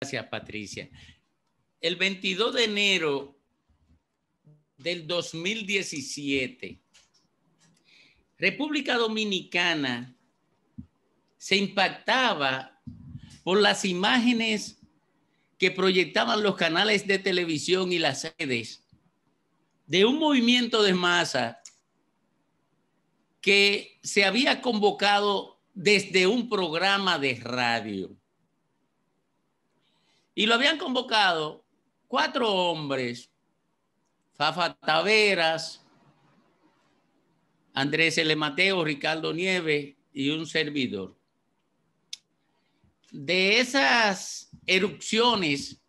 Gracias, Patricia. El 22 de enero del 2017, República Dominicana se impactaba por las imágenes que proyectaban los canales de televisión y las sedes de un movimiento de masa que se había convocado desde un programa de radio. Y lo habían convocado cuatro hombres, Fafa Taveras, Andrés L. Mateo, Ricardo Nieves y un servidor. De esas erupciones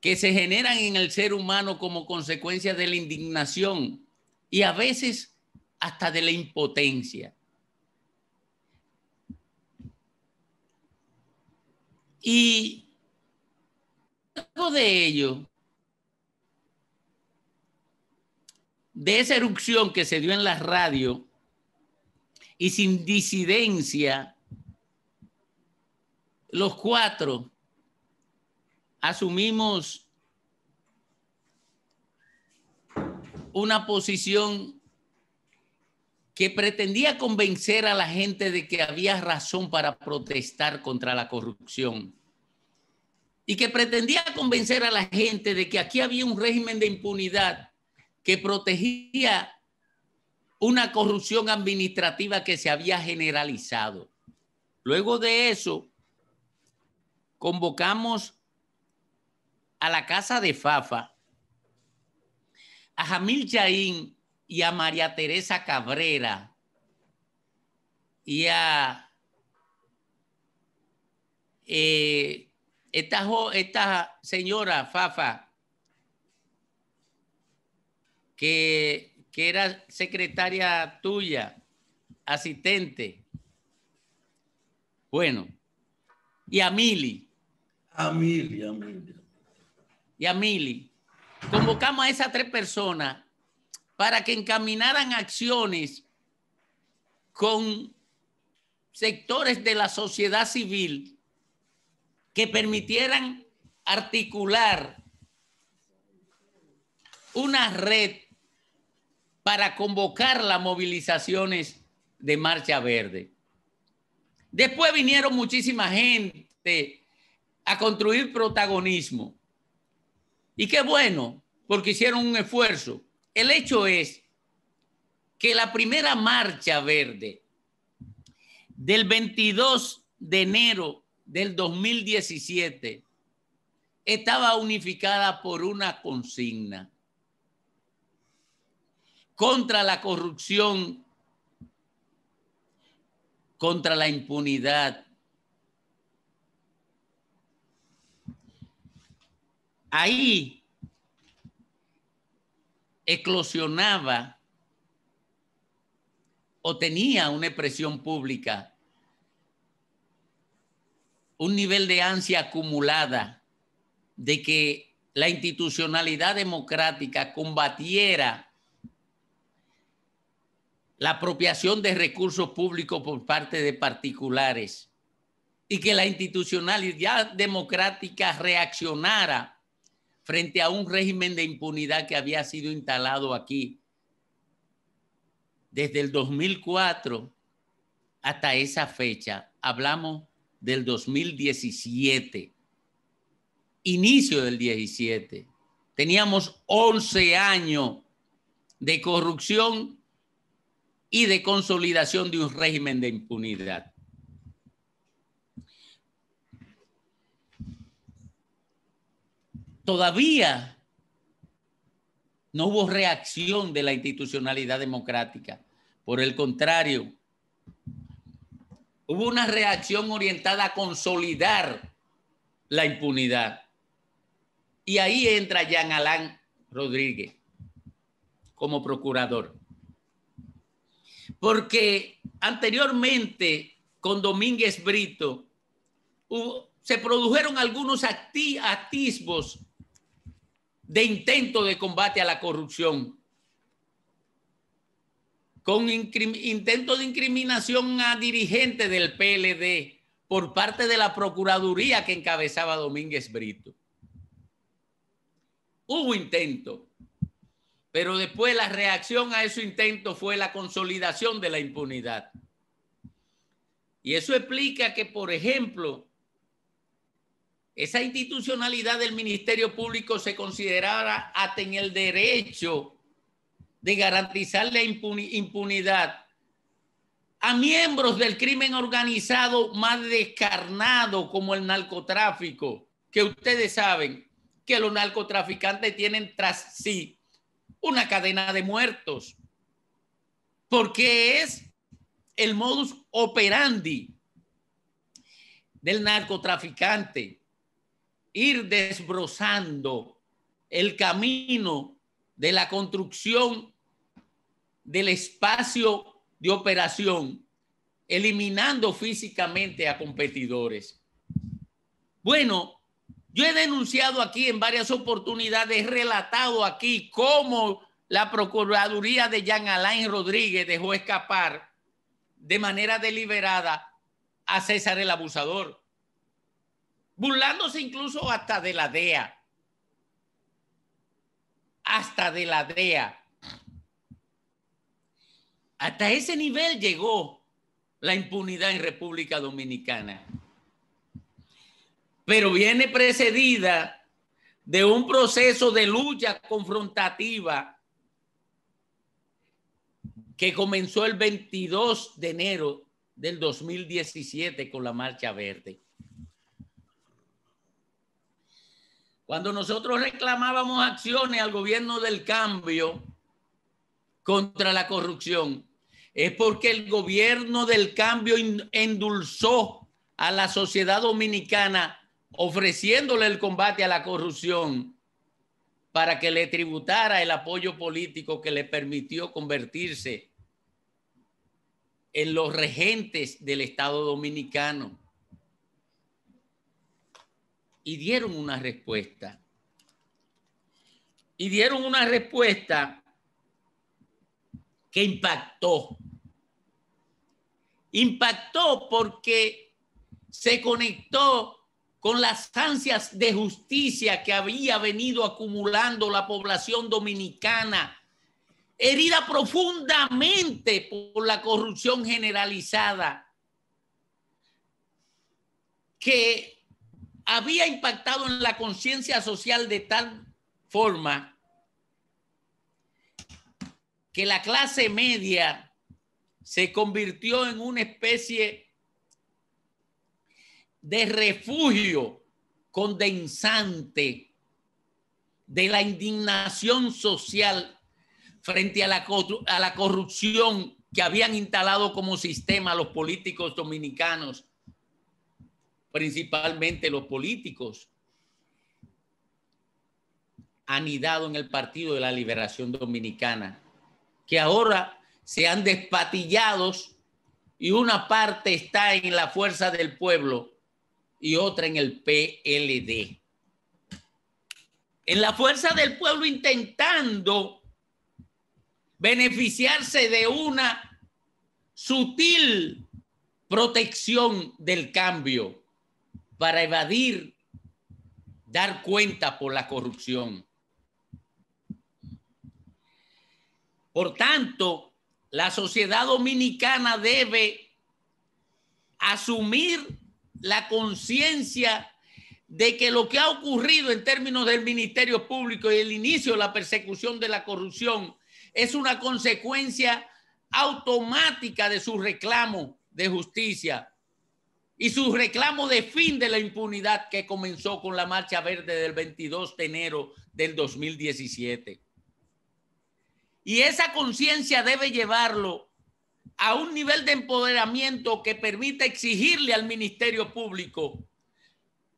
que se generan en el ser humano como consecuencia de la indignación y a veces hasta de la impotencia. Y luego de ello, de esa erupción que se dio en la radio y sin disidencia, los cuatro asumimos una posición que pretendía convencer a la gente de que había razón para protestar contra la corrupción y que pretendía convencer a la gente de que aquí había un régimen de impunidad que protegía una corrupción administrativa que se había generalizado. Luego de eso, convocamos a la casa de Fafa, a Jamil Chaín y a María Teresa Cabrera y a eh, esta, esta señora Fafa, que, era secretaria tuya, asistente. Bueno, y a Mili. A a Mili. Y a Mili. Convocamos a esas tres personas para que encaminaran acciones con sectores de la sociedad civil que permitieran articular una red para convocar las movilizaciones de Marcha Verde. Después vinieron muchísima gente a construir protagonismo. Y qué bueno, porque hicieron un esfuerzo. El hecho es que la primera marcha verde del 22 de enero del 2017 estaba unificada por una consigna contra la corrupción, contra la impunidad. Ahí eclosionaba o tenía una expresión pública, un nivel de ansia acumulada de que la institucionalidad democrática combatiera la apropiación de recursos públicos por parte de particulares y que la institucionalidad democrática reaccionara frente a un régimen de impunidad que había sido instalado aquí desde el 2004 hasta esa fecha. Hablamos del 2017, inicio del 17. Teníamos 11 años de corrupción y de consolidación de un régimen de impunidad. Todavía no hubo reacción de la institucionalidad democrática. Por el contrario, hubo una reacción orientada a consolidar la impunidad. Y ahí entra Jean Alain Rodríguez como procurador. Porque anteriormente con Domínguez Brito se produjeron algunos atisbos de intento de combate a la corrupción, con intento de incriminación a dirigente del PLD por parte de la Procuraduría que encabezaba Domínguez Brito. Hubo intento, pero después la reacción a ese intento fue la consolidación de la impunidad. Y eso explica que, por ejemplo, esa institucionalidad del Ministerio Público se consideraba hasta en el derecho de garantizar la impunidad a miembros del crimen organizado más descarnado como el narcotráfico, que ustedes saben que los narcotraficantes tienen tras sí una cadena de muertos, porque es el modus operandi del narcotraficante ir desbrozando el camino de la construcción del espacio de operación, eliminando físicamente a competidores. Bueno, yo he denunciado aquí en varias oportunidades, he relatado aquí cómo la Procuraduría de Jean Alain Rodríguez dejó escapar de manera deliberada a César el Abusador burlándose incluso hasta de la DEA. Hasta de la DEA. Hasta ese nivel llegó la impunidad en República Dominicana. Pero viene precedida de un proceso de lucha confrontativa que comenzó el 22 de enero del 2017 con la Marcha Verde. Cuando nosotros reclamábamos acciones al gobierno del cambio contra la corrupción, es porque el gobierno del cambio endulzó a la sociedad dominicana ofreciéndole el combate a la corrupción para que le tributara el apoyo político que le permitió convertirse en los regentes del Estado dominicano y dieron una respuesta. Y dieron una respuesta que impactó. Impactó porque se conectó con las ansias de justicia que había venido acumulando la población dominicana, herida profundamente por la corrupción generalizada, que había impactado en la conciencia social de tal forma que la clase media se convirtió en una especie de refugio condensante de la indignación social frente a la, a la corrupción que habían instalado como sistema los políticos dominicanos principalmente los políticos, anidado en el Partido de la Liberación Dominicana, que ahora se han despatillados y una parte está en la fuerza del pueblo y otra en el PLD. En la fuerza del pueblo intentando beneficiarse de una sutil protección del cambio para evadir dar cuenta por la corrupción. Por tanto, la sociedad dominicana debe asumir la conciencia de que lo que ha ocurrido en términos del Ministerio Público y el inicio de la persecución de la corrupción es una consecuencia automática de su reclamo de justicia y su reclamo de fin de la impunidad que comenzó con la Marcha Verde del 22 de enero del 2017. Y esa conciencia debe llevarlo a un nivel de empoderamiento que permita exigirle al Ministerio Público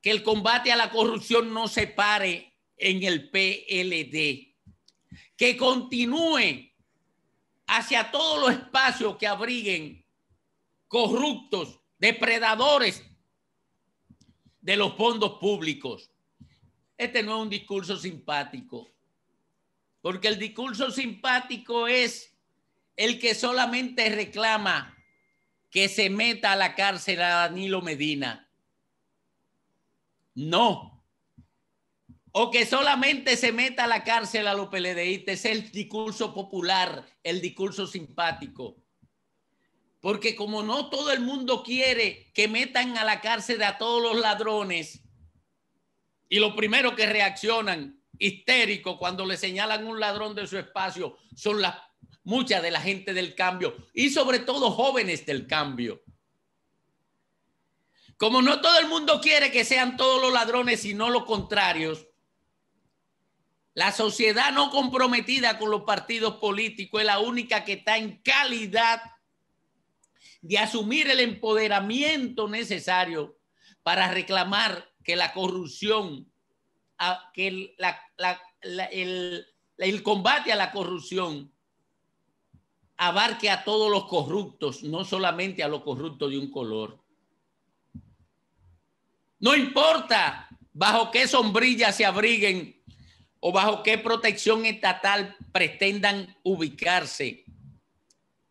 que el combate a la corrupción no se pare en el PLD, que continúe hacia todos los espacios que abriguen corruptos depredadores de los fondos públicos. Este no es un discurso simpático, porque el discurso simpático es el que solamente reclama que se meta a la cárcel a Danilo Medina. No. O que solamente se meta a la cárcel a los PLDI, Es el discurso popular, el discurso simpático. Porque como no todo el mundo quiere que metan a la cárcel a todos los ladrones, y lo primero que reaccionan histérico, cuando le señalan un ladrón de su espacio son las mucha de la gente del cambio y sobre todo jóvenes del cambio. Como no todo el mundo quiere que sean todos los ladrones, sino los contrarios, la sociedad no comprometida con los partidos políticos es la única que está en calidad de asumir el empoderamiento necesario para reclamar que la corrupción, que el, combate a la corrupción abarque a todos los corruptos, no solamente a los corruptos de un color. No importa bajo qué sombrilla se abriguen o bajo qué protección estatal pretendan ubicarse.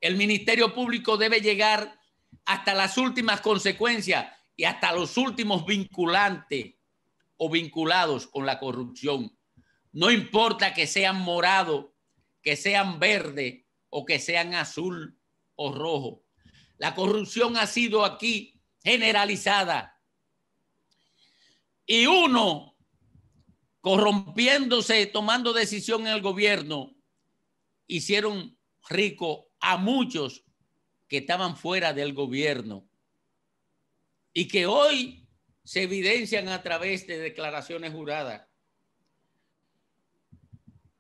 El Ministerio Público debe llegar hasta las últimas consecuencias y hasta los últimos vinculantes o vinculados con la corrupción. No importa que sean morado, que sean verde o que sean azul o rojo. La corrupción ha sido aquí generalizada. Y uno, corrompiéndose, tomando decisión en el gobierno, hicieron rico a muchos que estaban fuera del gobierno y que hoy se evidencian a través de declaraciones juradas.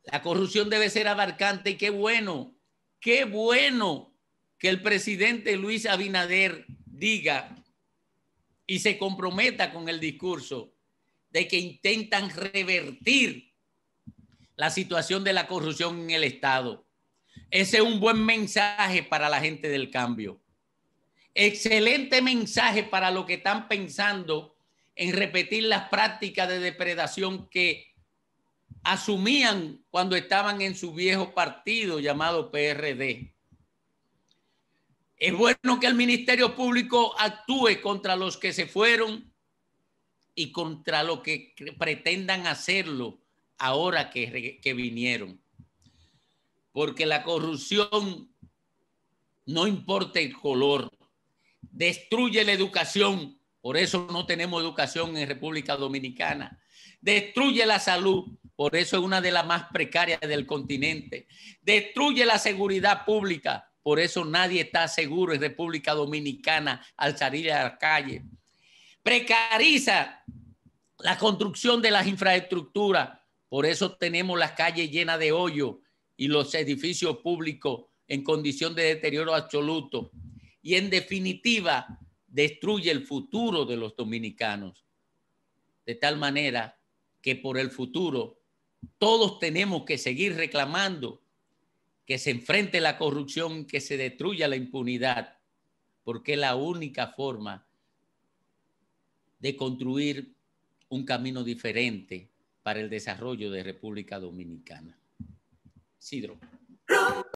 La corrupción debe ser abarcante y qué bueno, qué bueno que el presidente Luis Abinader diga y se comprometa con el discurso de que intentan revertir la situación de la corrupción en el Estado. Ese es un buen mensaje para la gente del cambio. Excelente mensaje para los que están pensando en repetir las prácticas de depredación que asumían cuando estaban en su viejo partido llamado PRD. Es bueno que el Ministerio Público actúe contra los que se fueron y contra los que pretendan hacerlo ahora que, que vinieron porque la corrupción no importa el color, destruye la educación, por eso no tenemos educación en República Dominicana, destruye la salud, por eso es una de las más precarias del continente, destruye la seguridad pública, por eso nadie está seguro en República Dominicana al salir a la calle, precariza la construcción de las infraestructuras, por eso tenemos las calles llenas de hoyos y los edificios públicos en condición de deterioro absoluto y en definitiva destruye el futuro de los dominicanos. De tal manera que por el futuro todos tenemos que seguir reclamando que se enfrente la corrupción, que se destruya la impunidad, porque es la única forma de construir un camino diferente para el desarrollo de República Dominicana. Sidro.